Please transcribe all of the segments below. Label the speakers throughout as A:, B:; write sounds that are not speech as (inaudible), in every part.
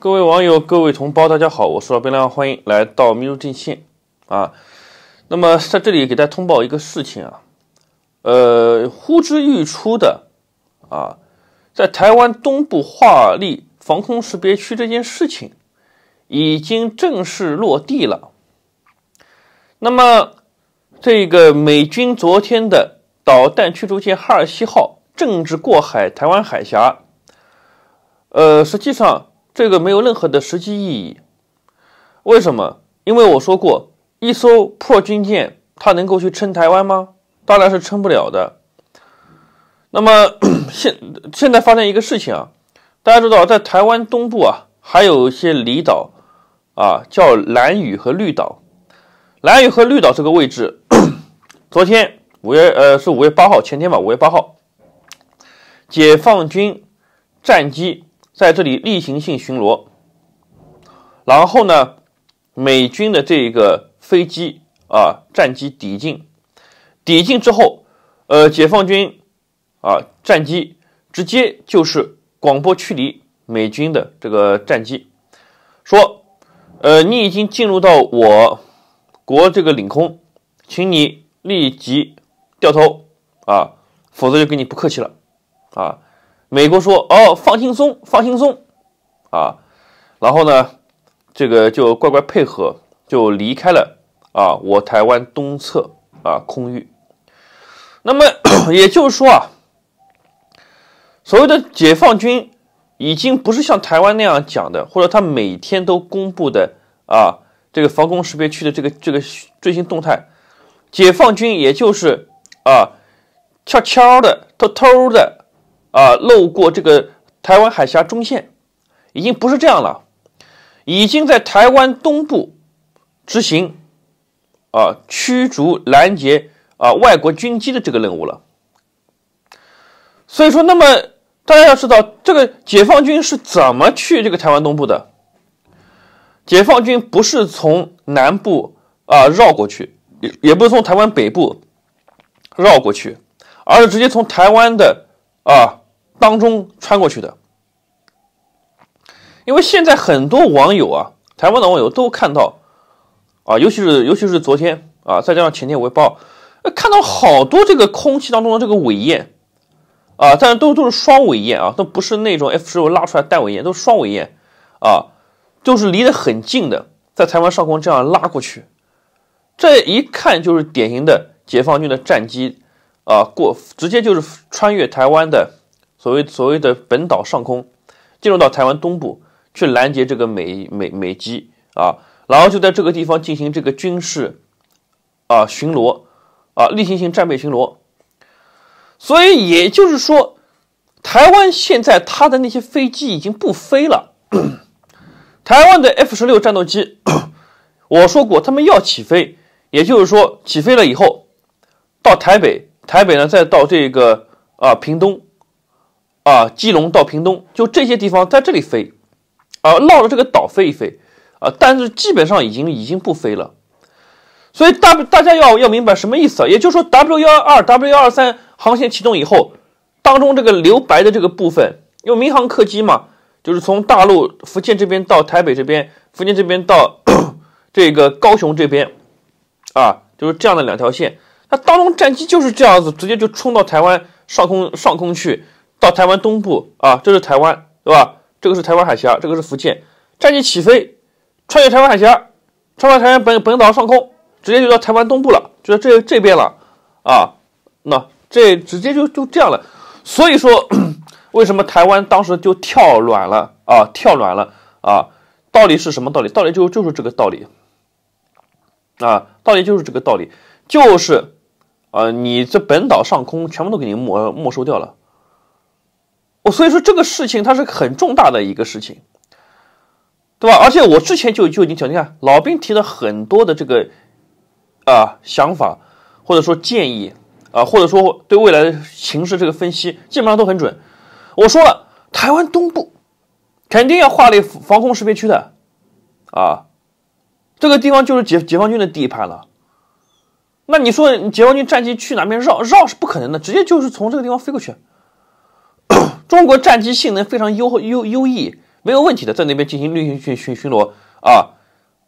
A: 各位网友，各位同胞，大家好，我是老边亮，欢迎来到迷路阵线啊。那么在这里给大家通报一个事情啊，呃，呼之欲出的啊，在台湾东部划立防空识别区这件事情已经正式落地了。那么这个美军昨天的导弹驱逐舰哈尔西号正值过海台湾海峡，呃，实际上。这个没有任何的实际意义，为什么？因为我说过，一艘破军舰，它能够去撑台湾吗？当然是撑不了的。那么 (coughs) 现现在发生一个事情啊，大家知道，在台湾东部啊，还有一些离岛啊，叫蓝屿和绿岛。蓝屿和绿岛这个位置，(coughs) 昨天五月呃是五月八号前天吧，五月八号，解放军战机。在这里例行性巡逻，然后呢，美军的这个飞机啊，战机抵近，抵近之后，呃，解放军啊，战机直接就是广播驱离美军的这个战机，说，呃，你已经进入到我国这个领空，请你立即掉头啊，否则就跟你不客气了啊。美国说：“哦，放轻松，放轻松，啊，然后呢，这个就乖乖配合，就离开了啊，我台湾东侧啊空域。那么 (clears throat) 也就是说啊，所谓的解放军已经不是像台湾那样讲的，或者他每天都公布的啊这个防空识别区的这个这个最新动态，解放军也就是啊悄悄的、偷偷的。”啊，路过这个台湾海峡中线，已经不是这样了，已经在台湾东部执行啊驱逐、拦截啊外国军机的这个任务了。所以说，那么大家要知道，这个解放军是怎么去这个台湾东部的？解放军不是从南部啊绕过去，也也不是从台湾北部绕过去，而是直接从台湾的啊。当中穿过去的，因为现在很多网友啊，台湾的网友都看到啊，尤其是尤其是昨天啊，再加上前天我也报，看到好多这个空气当中的这个尾焰啊，但是都都是双尾焰啊，都不是那种 F 十五拉出来单尾焰，都是双尾焰啊，就是离得很近的，在台湾上空这样拉过去，这一看就是典型的解放军的战机啊，过直接就是穿越台湾的。所谓所谓的本岛上空，进入到台湾东部去拦截这个美美美机啊，然后就在这个地方进行这个军事啊巡逻啊例行性战备巡逻。所以也就是说，台湾现在它的那些飞机已经不飞了。台湾的 F 十六战斗机，我说过他们要起飞，也就是说起飞了以后，到台北，台北呢再到这个啊屏东。啊，基隆到屏东，就这些地方在这里飞，啊，绕着这个岛飞一飞，啊，但是基本上已经已经不飞了。所以大大家要要明白什么意思啊？也就是说 W 幺二 W 幺二三航线启动以后，当中这个留白的这个部分，因为民航客机嘛，就是从大陆福建这边到台北这边，福建这边到 (coughs) 这个高雄这边，啊，就是这样的两条线。那当中战机就是这样子，直接就冲到台湾上空上空去。到台湾东部啊，这是台湾，对吧？这个是台湾海峡，这个是福建。战机起飞，穿越台湾海峡，穿过台湾本本岛上空，直接就到台湾东部了，就在这这边了啊。那这直接就就这样了。所以说，(coughs) 为什么台湾当时就跳卵了啊？跳卵了啊？道理是什么道理？道理就就是这个道理啊！道理就是这个道理，就是啊，你这本岛上空全部都给你没没收掉了。所以说这个事情它是很重大的一个事情，对吧？而且我之前就就已经讲，你看老兵提了很多的这个啊想法，或者说建议啊，或者说对未来的形势这个分析，基本上都很准。我说了，台湾东部肯定要划立防空识别区的啊，这个地方就是解解放军的地盘了。那你说解放军战机去哪边绕绕是不可能的，直接就是从这个地方飞过去。中国战机性能非常优优优异，没有问题的，在那边进行例行巡巡巡逻啊，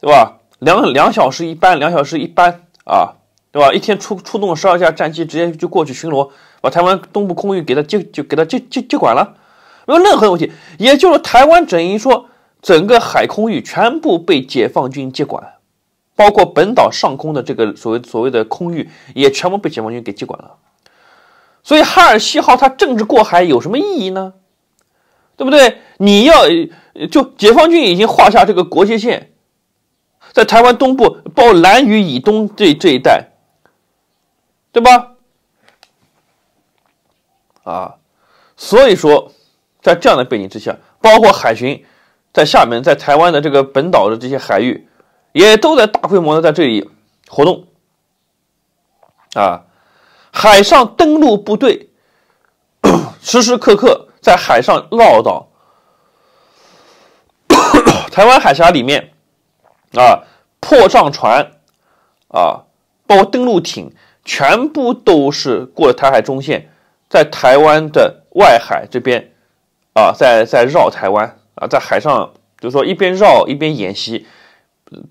A: 对吧？两两小时一班，两小时一班啊，对吧？一天出出动十二架战机，直接就过去巡逻，把台湾东部空域给他接就给他接接接管了，没有任何问题。也就是台湾整一说，整个海空域全部被解放军接管，包括本岛上空的这个所谓所谓的空域，也全部被解放军给接管了。所以哈尔西号它政治过海有什么意义呢？对不对？你要就解放军已经画下这个国界线，在台湾东部、括蓝屿以东这这一带，对吧？啊，所以说，在这样的背景之下，包括海巡，在厦门、在台湾的这个本岛的这些海域，也都在大规模的在这里活动，啊。海上登陆部队 (coughs) 时时刻刻在海上绕叨。(coughs) 台湾海峡里面啊，破障船啊，包括登陆艇，全部都是过台海中线，在台湾的外海这边啊，在在绕台湾啊，在海上，就是说一边绕一边演习，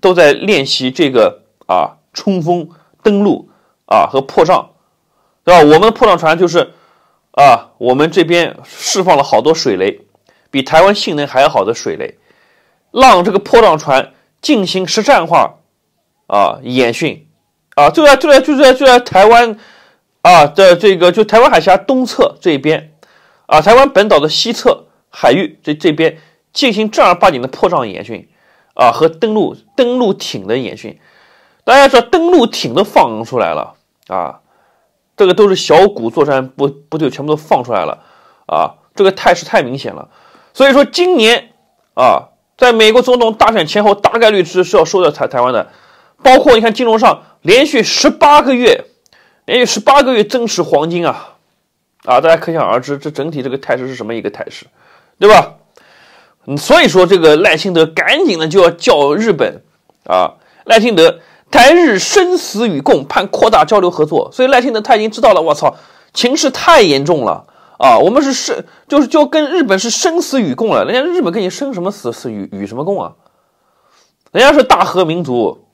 A: 都在练习这个啊，冲锋登陆啊和破障。对吧？我们的破浪船就是，啊，我们这边释放了好多水雷，比台湾性能还要好的水雷，让这个破浪船进行实战化，啊，演训，啊，就在就在就在就在台湾，啊，在这个就台湾海峡东侧这一边，啊，台湾本岛的西侧海域这这边进行正儿八经的破障演训，啊，和登陆登陆艇的演训，大家说登陆艇都放出来了，啊。这个都是小股作战部部队全部都放出来了，啊，这个态势太明显了，所以说今年啊，在美国总统大选前后，大概率是是要收掉台台湾的，包括你看金融上连续十八个月，连续十八个月增持黄金啊，啊，大家可想而知这整体这个态势是什么一个态势，对吧？嗯，所以说这个赖清德赶紧的就要叫日本啊，赖清德。台日生死与共，盼扩大交流合作。所以赖清德他已经知道了，我操，情势太严重了啊！我们是生，就是就跟日本是生死与共了。人家日本跟你生什么死死与与什么共啊？人家是大和民族，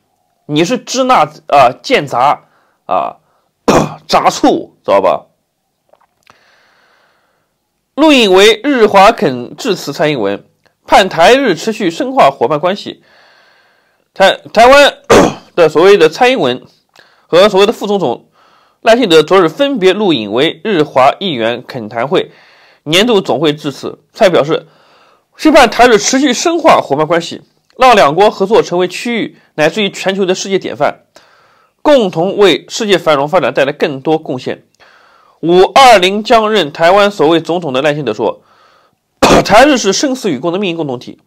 A: 你是支那啊，建杂啊，(coughs) 杂醋，知道吧？录影为日华肯致辞蔡英文，盼台日持续深化伙伴关系。台台湾。的所谓的蔡英文和所谓的副总统赖清德昨日分别录影为日华议员恳谈会年度总会致辞。蔡表示，期盼台日持续深化伙伴关系，让两国合作成为区域乃至于全球的世界典范，共同为世界繁荣发展带来更多贡献。五二零将任台湾所谓总统的赖清德说，(coughs) 台日是生死与共的命运共同体，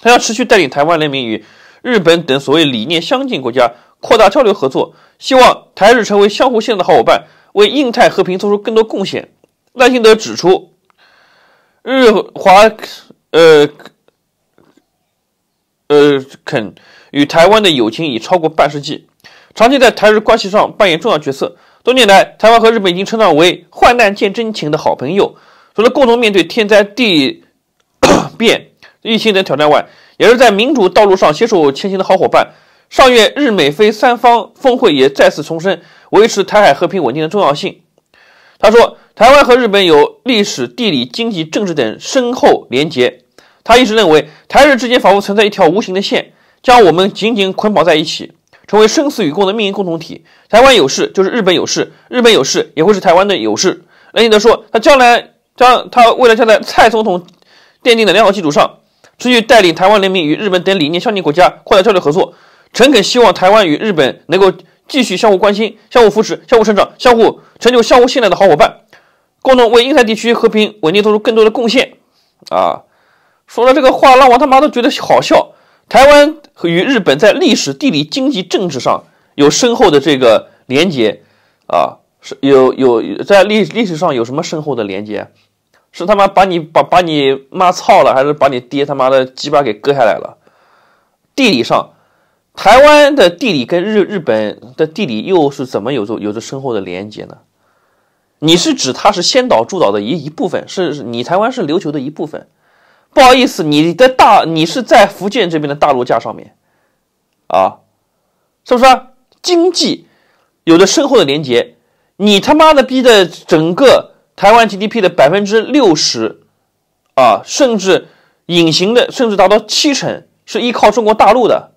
A: 他要持续带领台湾人民与。日本等所谓理念相近国家扩大交流合作，希望台日成为相互信任的好伙伴，为印太和平做出更多贡献。赖幸德指出，日华呃呃肯与台湾的友情已超过半世纪，长期在台日关系上扮演重要角色。多年来，台湾和日本已经成长为患难见真情的好朋友，除了共同面对天灾地变、疫情等挑战外，也是在民主道路上携手前行的好伙伴。上月日美菲三方峰会也再次重申维持台海和平稳定的重要性。他说，台湾和日本有历史、地理、经济、政治等深厚连结。他一直认为，台日之间仿佛存在一条无形的线，将我们紧紧捆绑在一起，成为生死与共的命运共同体。台湾有事就是日本有事，日本有事也会是台湾的有事。雷尼德说，他将来将他未来将在蔡总统奠定的良好基础上。出续带领台湾人民与日本等理念相近国家扩大交流合作，诚恳希望台湾与日本能够继续相互关心、相互扶持、相互成长、相互成就、相互信赖的好伙伴，共同为印太地区和平稳定做出更多的贡献。啊，说了这个话让我他妈都觉得好笑。台湾与日本在历史、地理、经济、政治上有深厚的这个连接，啊，是有有在历历史上有什么深厚的连接？是他妈把你把把你妈操了，还是把你爹他妈的鸡巴给割下来了？地理上，台湾的地理跟日日本的地理又是怎么有着有着深厚的连接呢？你是指它是先岛诸岛的一一部分，是你台湾是琉球的一部分？不好意思，你的大你是在福建这边的大陆架上面，啊，是不是？经济有着深厚的连接，你他妈的逼的整个。台湾 GDP 的百分之六十，啊，甚至隐形的，甚至达到七成是依靠中国大陆的。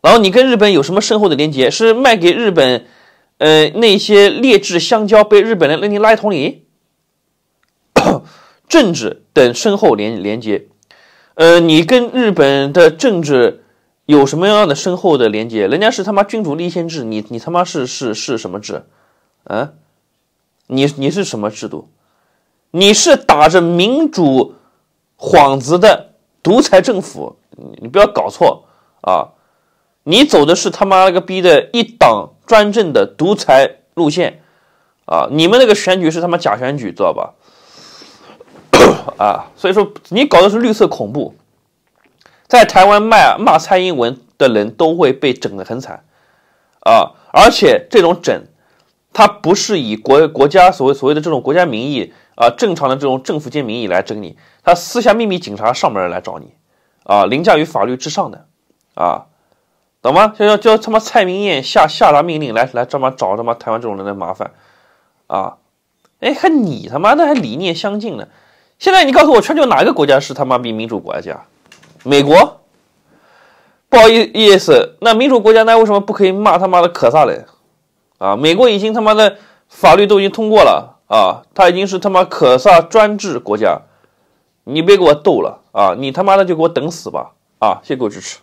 A: 然后你跟日本有什么深厚的连接？是卖给日本，呃，那些劣质香蕉被日本人扔进垃圾桶里？(coughs) 政治等深厚连连接？呃，你跟日本的政治有什么样的深厚的连接？人家是他妈君主立宪制，你你他妈是是是什么制？啊，你你是什么制度？你是打着民主幌子的独裁政府，你不要搞错啊！你走的是他妈了个逼的一党专政的独裁路线啊！你们那个选举是他妈假选举，知道吧？(coughs) 啊！所以说你搞的是绿色恐怖，在台湾骂骂蔡英文的人都会被整得很惨啊！而且这种整，他不是以国国家所谓所谓的这种国家名义。啊，正常的这种政府间名义来整你，他私下秘密警察上门来找你，啊，凌驾于法律之上的，啊，懂吗？就要叫他妈蔡明艳下下达命令来来专门找他妈台湾这种人的麻烦，啊，哎，还你他妈的还理念相近呢？现在你告诉我，全球哪个国家是他妈比民主国家？美国？不好意思，那民主国家那为什么不可以骂他妈的可萨嘞？啊，美国已经他妈的法律都已经通过了。啊，他已经是他妈可萨专制国家，你别给我逗了啊！你他妈的就给我等死吧！啊，谢谢各位支持。